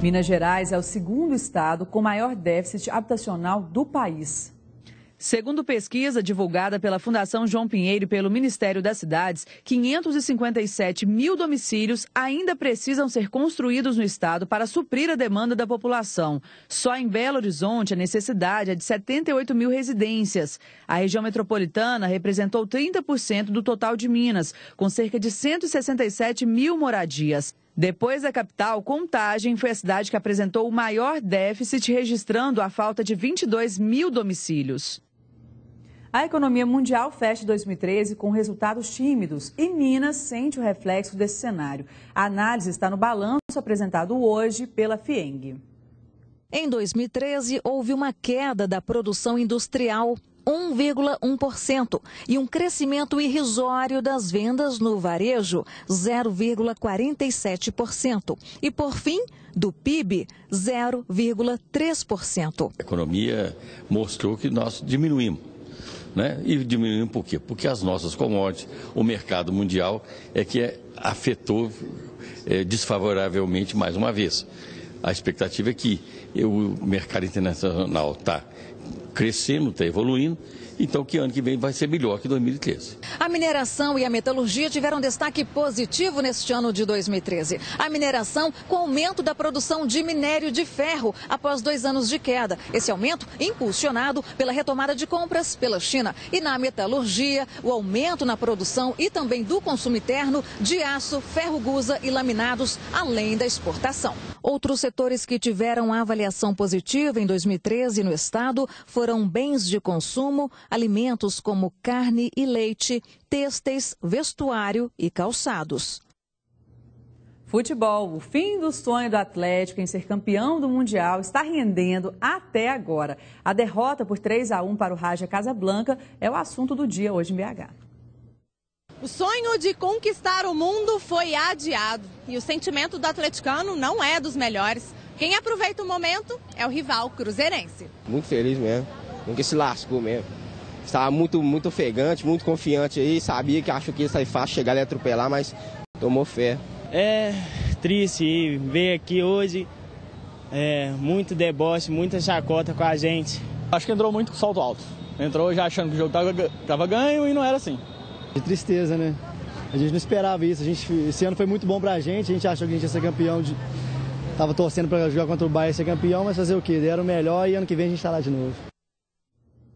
Minas Gerais é o segundo estado com maior déficit habitacional do país. Segundo pesquisa divulgada pela Fundação João Pinheiro e pelo Ministério das Cidades, 557 mil domicílios ainda precisam ser construídos no estado para suprir a demanda da população. Só em Belo Horizonte, a necessidade é de 78 mil residências. A região metropolitana representou 30% do total de Minas, com cerca de 167 mil moradias. Depois da capital, Contagem foi a cidade que apresentou o maior déficit, registrando a falta de 22 mil domicílios. A economia mundial fecha 2013 com resultados tímidos e Minas sente o reflexo desse cenário. A análise está no balanço apresentado hoje pela FIENG. Em 2013, houve uma queda da produção industrial 1,1% e um crescimento irrisório das vendas no varejo, 0,47%. E, por fim, do PIB, 0,3%. A economia mostrou que nós diminuímos. Né? E diminuímos por quê? Porque as nossas commodities, o mercado mundial é que é, afetou é, desfavoravelmente mais uma vez. A expectativa é que o mercado internacional está crescendo, está evoluindo, então que ano que vem vai ser melhor que 2013. A mineração e a metalurgia tiveram destaque positivo neste ano de 2013. A mineração com aumento da produção de minério de ferro após dois anos de queda. Esse aumento impulsionado pela retomada de compras pela China. E na metalurgia, o aumento na produção e também do consumo interno de aço, ferro gusa e laminados, além da exportação. Outros setores que tiveram avaliação positiva em 2013 no estado foram bens de consumo, alimentos como carne e leite, têxteis, vestuário e calçados. Futebol, o fim do sonho do Atlético em ser campeão do Mundial está rendendo até agora. A derrota por 3 a 1 para o Raja Casablanca é o assunto do dia hoje em BH. O sonho de conquistar o mundo foi adiado e o sentimento do atleticano não é dos melhores. Quem aproveita o momento é o rival cruzeirense. Muito feliz mesmo, nunca se lascou mesmo. Estava muito, muito ofegante, muito confiante aí, sabia que acho que ia sair fácil, chegar e atropelar, mas tomou fé. É triste ver aqui hoje, é, muito deboche, muita chacota com a gente. Acho que entrou muito com salto alto. Entrou já achando que o jogo estava ganho e não era assim. De tristeza, né? A gente não esperava isso. A gente, esse ano foi muito bom pra gente. A gente achou que a gente ia ser campeão. De, tava torcendo pra jogar contra o Bahia e ser campeão, mas fazer o quê? Era o melhor e ano que vem a gente tá lá de novo.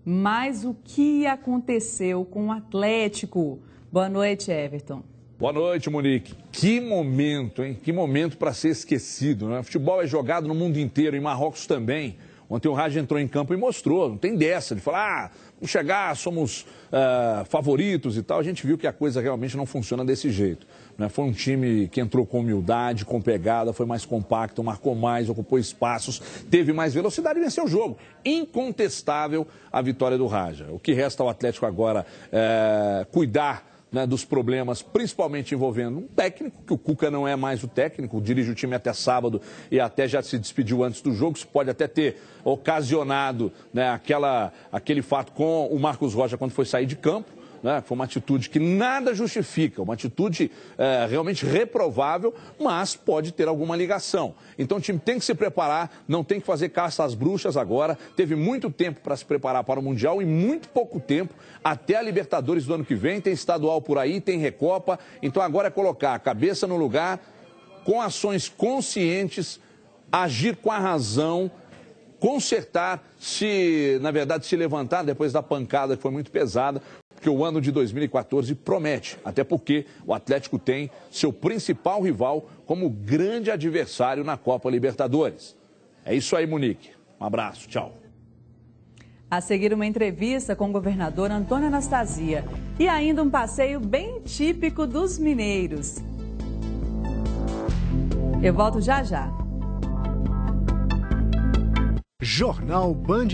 Mas o que aconteceu com o Atlético? Boa noite, Everton. Boa noite, Monique. Que momento, hein? Que momento para ser esquecido, né? Futebol é jogado no mundo inteiro, em Marrocos também. Ontem o Raj entrou em campo e mostrou, não tem dessa, de falar, ah, vamos chegar, somos uh, favoritos e tal. A gente viu que a coisa realmente não funciona desse jeito. Né? Foi um time que entrou com humildade, com pegada, foi mais compacto, marcou mais, ocupou espaços, teve mais velocidade e venceu o jogo. Incontestável a vitória do Raja. O que resta ao Atlético agora é cuidar né, dos problemas, principalmente envolvendo um técnico, que o Cuca não é mais o técnico, dirige o time até sábado e até já se despediu antes do jogo. Isso pode até ter ocasionado né, aquela, aquele fato com o Marcos Rocha quando foi sair de campo. Né? Foi uma atitude que nada justifica, uma atitude é, realmente reprovável, mas pode ter alguma ligação. Então o time tem que se preparar, não tem que fazer caça às bruxas agora. Teve muito tempo para se preparar para o Mundial e muito pouco tempo até a Libertadores do ano que vem. Tem estadual por aí, tem Recopa. Então agora é colocar a cabeça no lugar, com ações conscientes, agir com a razão consertar, se na verdade se levantar depois da pancada que foi muito pesada, que o ano de 2014 promete, até porque o Atlético tem seu principal rival como grande adversário na Copa Libertadores. É isso aí, Monique. Um abraço, tchau. A seguir, uma entrevista com o governador Antônio Anastasia. E ainda um passeio bem típico dos mineiros. Eu volto já já. Jornal Band.